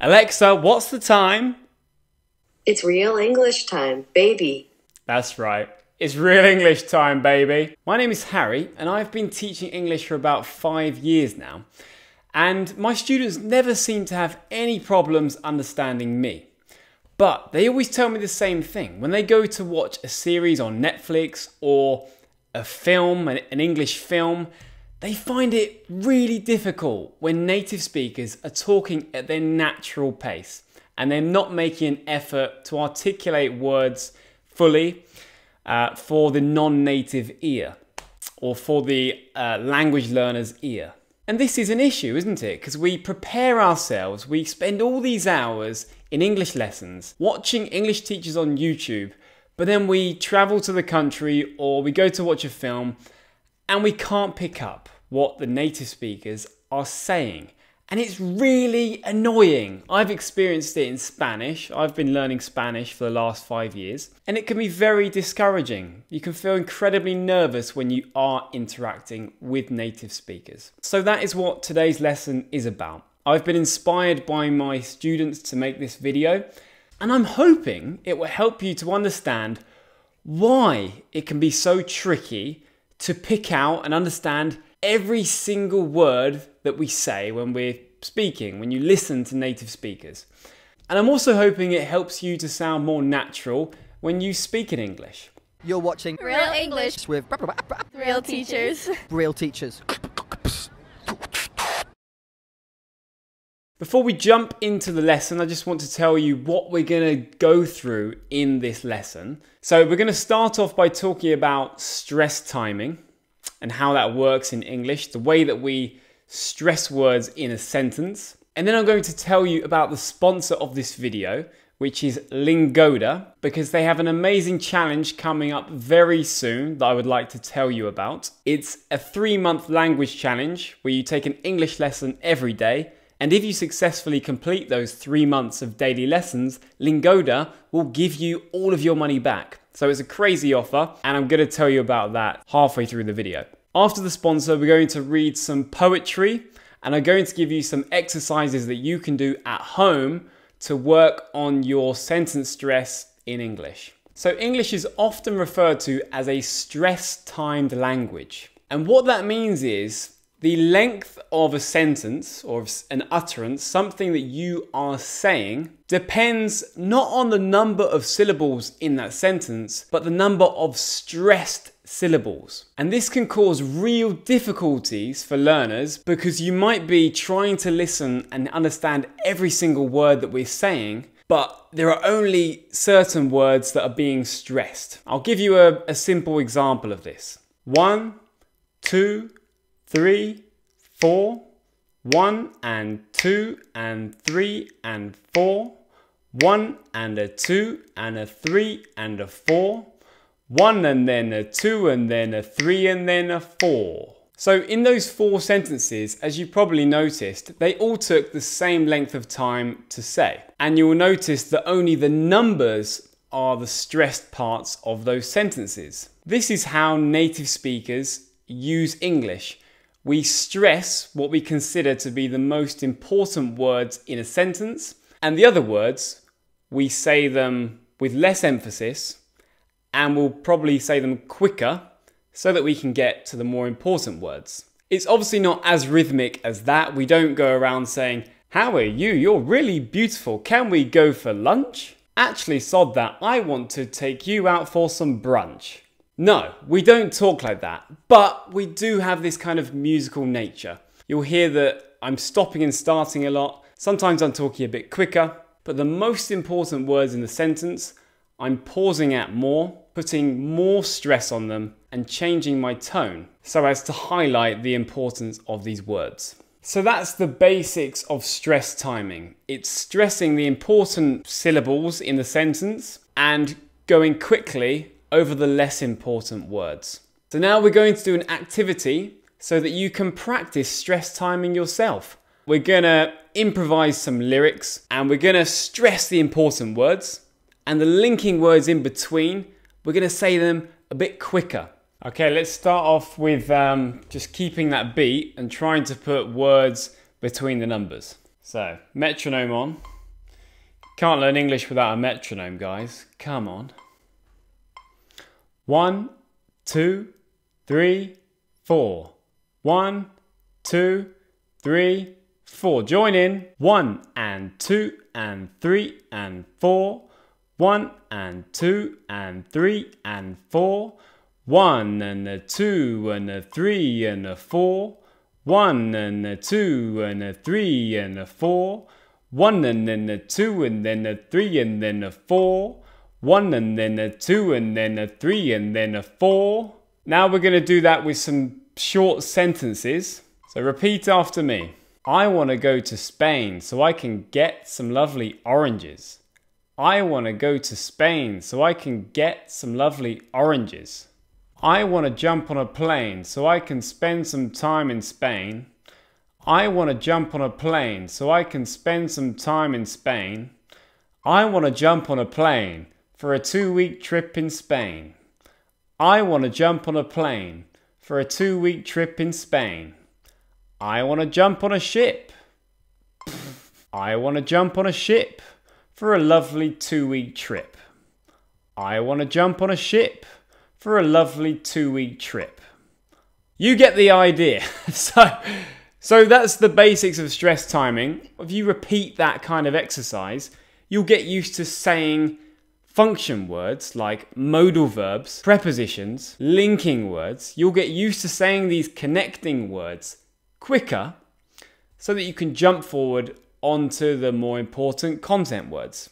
Alexa, what's the time? It's real English time, baby. That's right. It's real English time, baby. My name is Harry, and I've been teaching English for about five years now. And my students never seem to have any problems understanding me. But they always tell me the same thing. When they go to watch a series on Netflix or a film, an English film, they find it really difficult when native speakers are talking at their natural pace and they're not making an effort to articulate words fully uh, for the non native ear or for the uh, language learner's ear. And this is an issue, isn't it? Because we prepare ourselves, we spend all these hours in English lessons watching English teachers on YouTube, but then we travel to the country or we go to watch a film and we can't pick up what the native speakers are saying. And it's really annoying. I've experienced it in Spanish. I've been learning Spanish for the last five years, and it can be very discouraging. You can feel incredibly nervous when you are interacting with native speakers. So, that is what today's lesson is about. I've been inspired by my students to make this video, and I'm hoping it will help you to understand why it can be so tricky to pick out and understand every single word that we say when we're speaking, when you listen to native speakers. And I'm also hoping it helps you to sound more natural when you speak in English. You're watching Real English with Real Teachers. Real Teachers. Before we jump into the lesson, I just want to tell you what we're going to go through in this lesson. So, we're going to start off by talking about stress timing and how that works in English, the way that we stress words in a sentence. And then I'm going to tell you about the sponsor of this video, which is Lingoda, because they have an amazing challenge coming up very soon that I would like to tell you about. It's a three month language challenge where you take an English lesson every day and if you successfully complete those three months of daily lessons, Lingoda will give you all of your money back. So it's a crazy offer, and I'm gonna tell you about that halfway through the video. After the sponsor, we're going to read some poetry, and I'm going to give you some exercises that you can do at home to work on your sentence stress in English. So, English is often referred to as a stress timed language. And what that means is the length of a sentence or an utterance, something that you are saying, depends not on the number of syllables in that sentence, but the number of stressed syllables. And this can cause real difficulties for learners because you might be trying to listen and understand every single word that we're saying, but there are only certain words that are being stressed. I'll give you a, a simple example of this. One, two three, four, one and two and three and four, one and a two and a three and a four, one and then a two and then a three and then a four. So in those four sentences, as you probably noticed, they all took the same length of time to say. And you will notice that only the numbers are the stressed parts of those sentences. This is how native speakers use English. We stress what we consider to be the most important words in a sentence, and the other words, we say them with less emphasis and we'll probably say them quicker so that we can get to the more important words. It's obviously not as rhythmic as that. We don't go around saying, How are you? You're really beautiful. Can we go for lunch? Actually, sod that. I want to take you out for some brunch. No, we don't talk like that, but we do have this kind of musical nature. You'll hear that I'm stopping and starting a lot. Sometimes I'm talking a bit quicker, but the most important words in the sentence, I'm pausing at more, putting more stress on them, and changing my tone so as to highlight the importance of these words. So that's the basics of stress timing. It's stressing the important syllables in the sentence and going quickly over the less important words. So now we're going to do an activity so that you can practice stress timing yourself. We're gonna improvise some lyrics and we're gonna stress the important words and the linking words in between, we're gonna say them a bit quicker. Okay, let's start off with um, just keeping that beat and trying to put words between the numbers. So, metronome on. Can't learn English without a metronome, guys. Come on. One, two, three, four. One, two, three, four. Join in. One and two and three and four. One and two and three and four. One and a two and a three and a four. One and a two and a three and a four. One and then a two and then a three and then a four one and then a two and then a three and then a four. Now we're going to do that with some short sentences. So repeat after me. I want to go to Spain so I can get some lovely oranges. I want to go to Spain so I can get some lovely oranges. I want to jump on a plane so I can spend some time in Spain. I want to jump on a plane so I can spend some time in Spain. I want to jump on a plane for a two week trip in Spain. I want to jump on a plane for a two week trip in Spain. I want to jump on a ship. I want to jump on a ship for a lovely two week trip. I want to jump on a ship for a lovely two week trip. You get the idea. so, so that's the basics of stress timing. If you repeat that kind of exercise, you'll get used to saying function words like modal verbs, prepositions, linking words, you'll get used to saying these connecting words quicker so that you can jump forward onto the more important content words.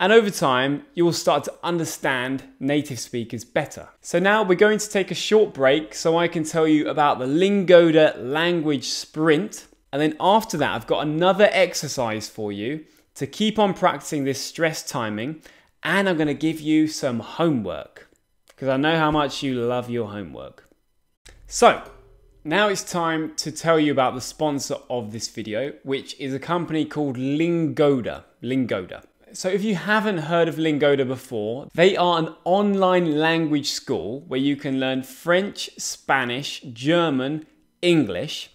And over time, you will start to understand native speakers better. So now we're going to take a short break so I can tell you about the Lingoda language sprint. And then after that, I've got another exercise for you to keep on practicing this stress timing and I'm going to give you some homework because I know how much you love your homework. So, now it's time to tell you about the sponsor of this video, which is a company called Lingoda. Lingoda. So, if you haven't heard of Lingoda before, they are an online language school where you can learn French, Spanish, German, English,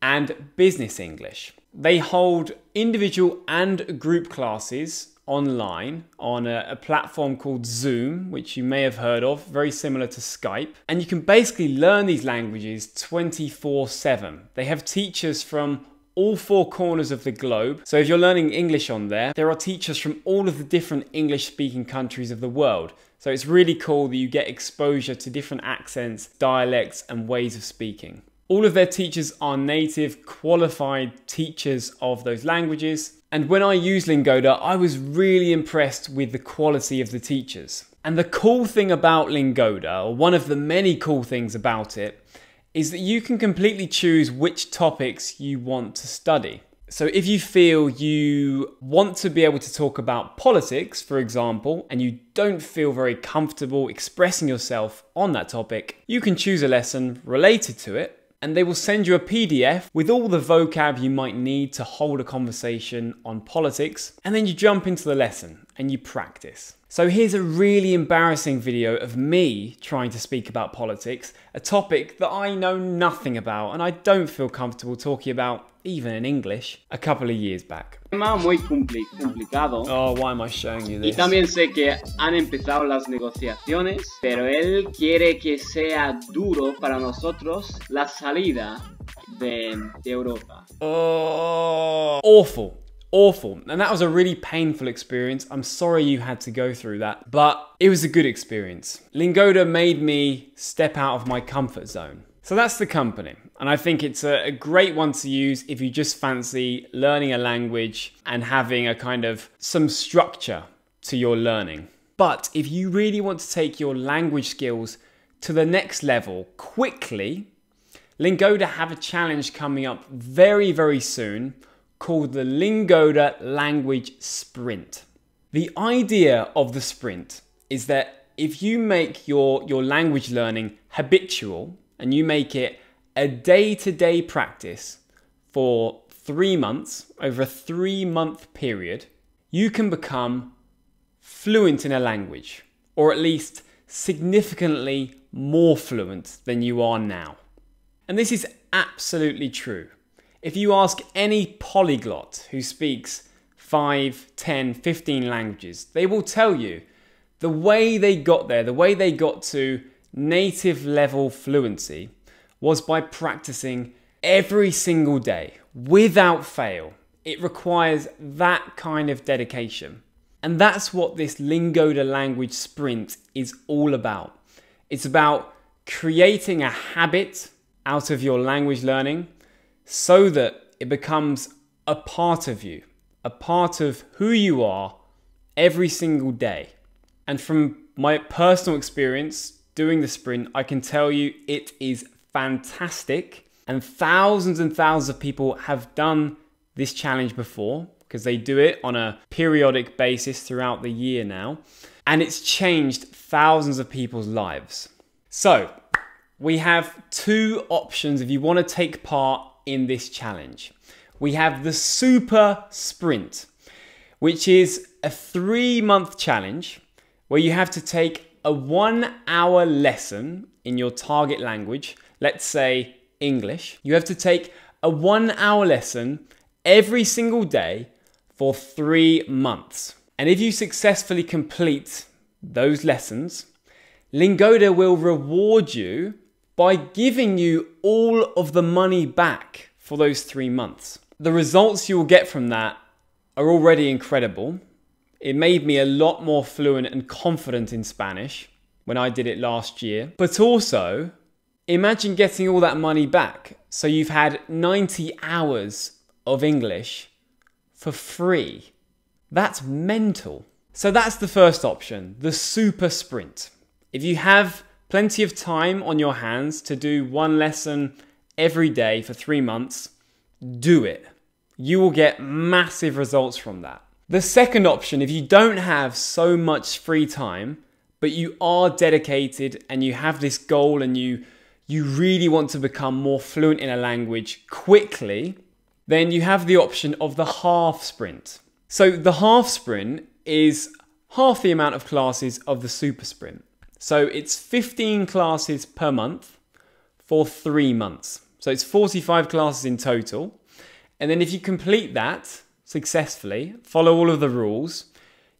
and business English. They hold individual and group classes online on a, a, platform called Zoom, which you may have heard of, very similar to Skype. And you can basically learn these languages 24 7. They have teachers from all four corners of the globe. So if you're learning English on there, there are teachers from all of the different English speaking countries of the world. So it's really cool that you get exposure to different accents, dialects, and ways of speaking. All of their teachers are native, qualified teachers of those languages. And when I used Lingoda, I was really impressed with the quality of the teachers. And the cool thing about Lingoda, or one of the many cool things about it, is that you can completely choose which topics you want to study. So, if you feel you want to be able to talk about politics, for example, and you don't feel very comfortable expressing yourself on that topic, you can choose a lesson related to it and they will send you a PDF with all the vocab you might need to hold a conversation on politics, and then you jump into the lesson and you practice. So here's a really embarrassing video of me trying to speak about politics, a topic that I know nothing about and I don't feel comfortable talking about even in English, a couple of years back. muy complicado. Oh, why am I showing you this? Y también sé que han empezado las negociaciones, pero él quiere que sea duro para nosotros la salida de Europa. Oh, awful awful. And that was a really painful experience. I'm sorry you had to go through that, but it was a good experience. Lingoda made me step out of my comfort zone. So that's the company. And I think it's a, a, great one to use if you just fancy learning a language and having a kind of some structure to your learning. But if you really want to take your language skills to the next level quickly, Lingoda have a challenge coming up very, very soon called the Lingoda Language Sprint. The idea of the sprint is that if you make your, your language learning habitual and you make it a day to day practice for three months, over a three month period, you can become fluent in a language, or at least significantly more fluent than you are now. And this is absolutely true. If you ask any polyglot who speaks 5, 10, 15 languages, they will tell you the way they got there, the way they got to native level fluency was by practicing every single day without fail. It requires that kind of dedication. And that's what this Lingoda Language sprint is all about. It's about creating a habit out of your language learning so that it becomes a part of you, a part of who you are every single day. And from my personal experience doing the sprint, I can tell you it is fantastic. And thousands and thousands of people have done this challenge before because they do it on a periodic basis throughout the year now. And it's changed thousands of people's lives. So, we have two options if you want to take part in this challenge. We have the Super Sprint, which is a three month challenge where you have to take a one hour lesson in your target language, let's say English. You have to take a one hour lesson every single day for three months. And if you successfully complete those lessons, Lingoda will reward you by giving you all of the money back for those three months. The results you will get from that are already incredible. It made me a lot more fluent and confident in Spanish when I did it last year. But also, imagine getting all that money back. So you've had 90 hours of English for free. That's mental. So that's the first option, the super sprint. If you have plenty of time on your hands to do one lesson every day for three months, do it. You will get massive results from that. The second option, if you don't have so much free time, but you are dedicated and you have this goal and you you really want to become more fluent in a language quickly, then you have the option of the half sprint. So the half sprint is half the amount of classes of the super sprint. So it's 15 classes per month for three months. So it's 45 classes in total. And then if you complete that successfully, follow all of the rules,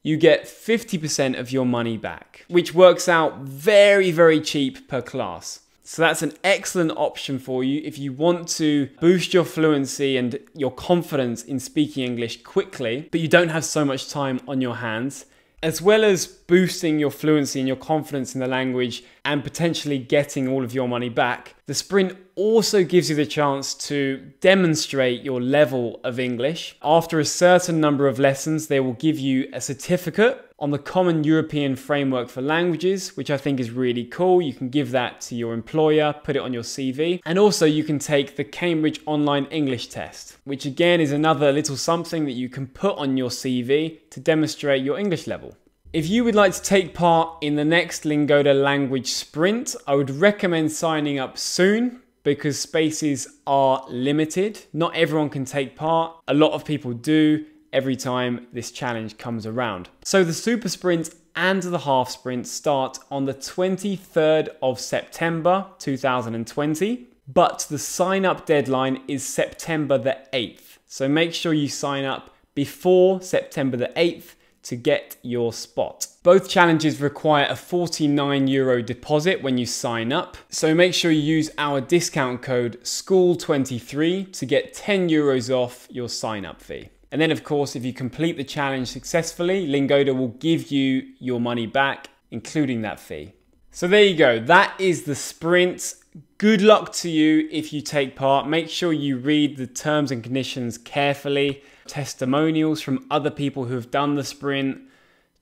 you get 50% of your money back, which works out very, very cheap per class. So that's an excellent option for you if you want to boost your fluency and your confidence in speaking English quickly, but you don't have so much time on your hands as well as boosting your fluency and your confidence in the language and potentially getting all of your money back, the sprint also gives you the chance to demonstrate your level of English. After a certain number of lessons, they will give you a certificate on the common European framework for languages, which I think is really cool. You can give that to your employer, put it on your CV, and also you can take the Cambridge Online English Test, which again is another little something that you can put on your CV to demonstrate your English level. If you would like to take part in the next Lingoda language sprint, I would recommend signing up soon because spaces are limited. Not everyone can take part. A lot of people do, every time this challenge comes around. So the super sprint and the half sprint start on the 23rd of September 2020, but the sign up deadline is September the 8th. So make sure you sign up before September the 8th to get your spot. Both challenges require a 49 euro deposit when you sign up, so make sure you use our discount code SCHOOL23 to get 10 euros off your sign up fee. And then, of course, if you complete the challenge successfully, Lingoda will give you your money back, including that fee. So there you go. That is the sprint. Good luck to you if you take part. Make sure you read the terms and conditions carefully, testimonials from other people who have done the sprint,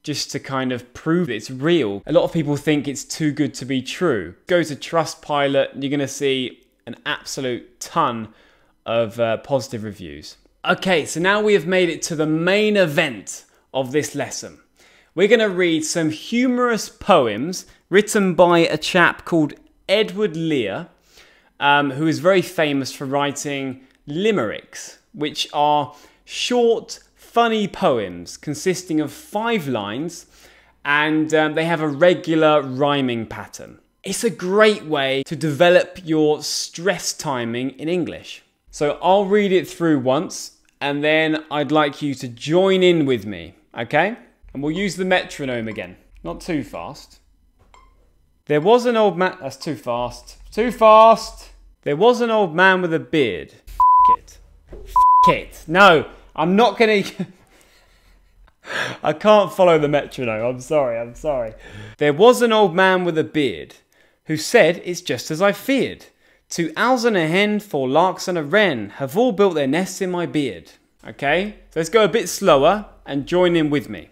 just to kind of prove it's real. A lot of people think it's too good to be true. Go to Trustpilot, you're going to see an absolute ton of uh, positive reviews. Okay, so now we have made it to the main event of this lesson. We're going to read some humorous poems written by a chap called Edward Lear, um, who is very famous for writing limericks, which are short, funny poems consisting of five lines and um, they have a regular rhyming pattern. It's a great way to develop your stress timing in English. So I'll read it through once and then I'd like you to join in with me, okay? And we'll use the metronome again. Not too fast. There was an old man. That's too fast. Too fast! There was an old man with a beard. F it. F it. No, I'm not gonna. I can't follow the metronome. I'm sorry, I'm sorry. There was an old man with a beard who said it's just as I feared. To owls and a hen, four larks and a wren, have all built their nests in my beard. Okay, so let's go a bit slower and join in with me.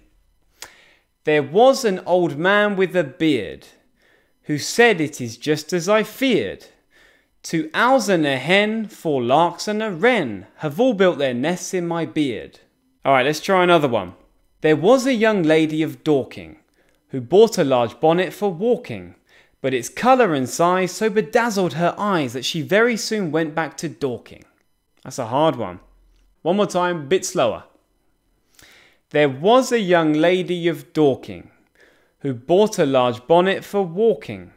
There was an old man with a beard who said it is just as I feared. Two owls and a hen, four larks and a wren have all built their nests in my beard. Alright, let's try another one. There was a young lady of Dorking who bought a large bonnet for walking but its colour and size so bedazzled her eyes that she very soon went back to Dorking. That's a hard one. One more time, bit slower. There was a young lady of Dorking who bought a large bonnet for walking,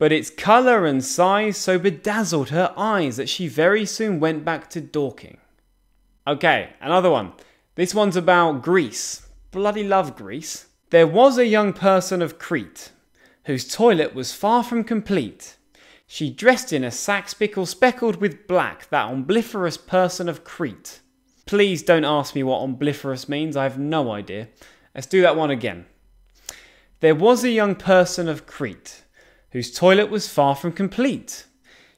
but its colour and size so bedazzled her eyes that she very soon went back to Dorking. Okay, another one. This one's about Greece. Bloody love Greece. There was a young person of Crete whose toilet was far from complete. She dressed in a sack spickle speckled with black, that ombliferous person of Crete. Please don't ask me what ombliferous means, I have no idea. Let's do that one again. There was a young person of Crete, whose toilet was far from complete.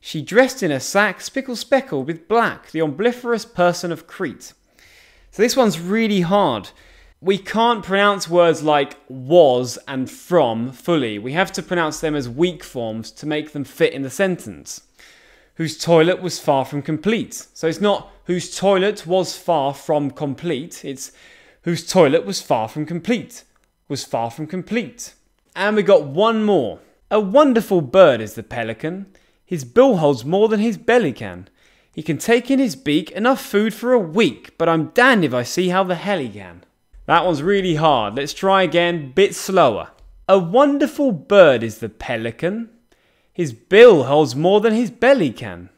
She dressed in a sack spickle speckled with black, the ombliferous person of Crete. So this one's really hard we can't pronounce words like was and from fully. We have to pronounce them as weak forms to make them fit in the sentence. Whose toilet was far from complete. So it's not whose toilet was far from complete, it's whose toilet was far from complete. Was far from complete. And we got one more. A wonderful bird is the pelican. His bill holds more than his belly can. He can take in his beak enough food for a week, but I'm damned if I see how the hell he can. That one's really hard. Let's try again, bit slower. A wonderful bird is the pelican. His bill holds more than his belly can.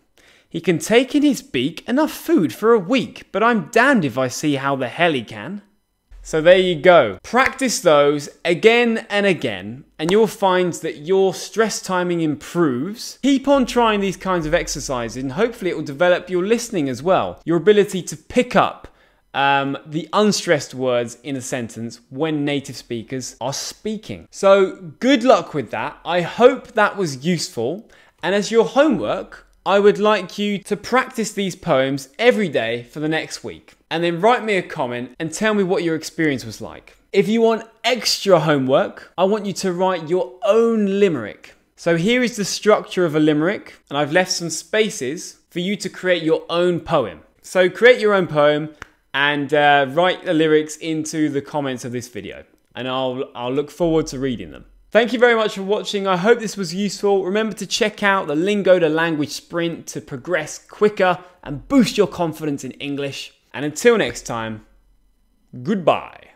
He can take in his beak enough food for a week, but I'm damned if I see how the hell he can. So there you go. Practice those again and again, and you'll find that your stress timing improves. Keep on trying these kinds of exercises, and hopefully it will develop your listening as well, your ability to pick up um, the unstressed words in a sentence when native speakers are speaking. So good luck with that. I hope that was useful. And as your homework, I would like you to practice these poems every day for the next week and then write me a comment and tell me what your experience was like. If you want extra homework, I want you to write your own limerick. So here is the structure of a limerick, and I've left some spaces for you to create your own poem. So create your own poem, and uh, write the lyrics into the comments of this video. And I'll, I'll look forward to reading them. Thank you very much for watching. I hope this was useful. Remember to check out the Lingo to Language Sprint to progress quicker and boost your confidence in English. And until next time, goodbye.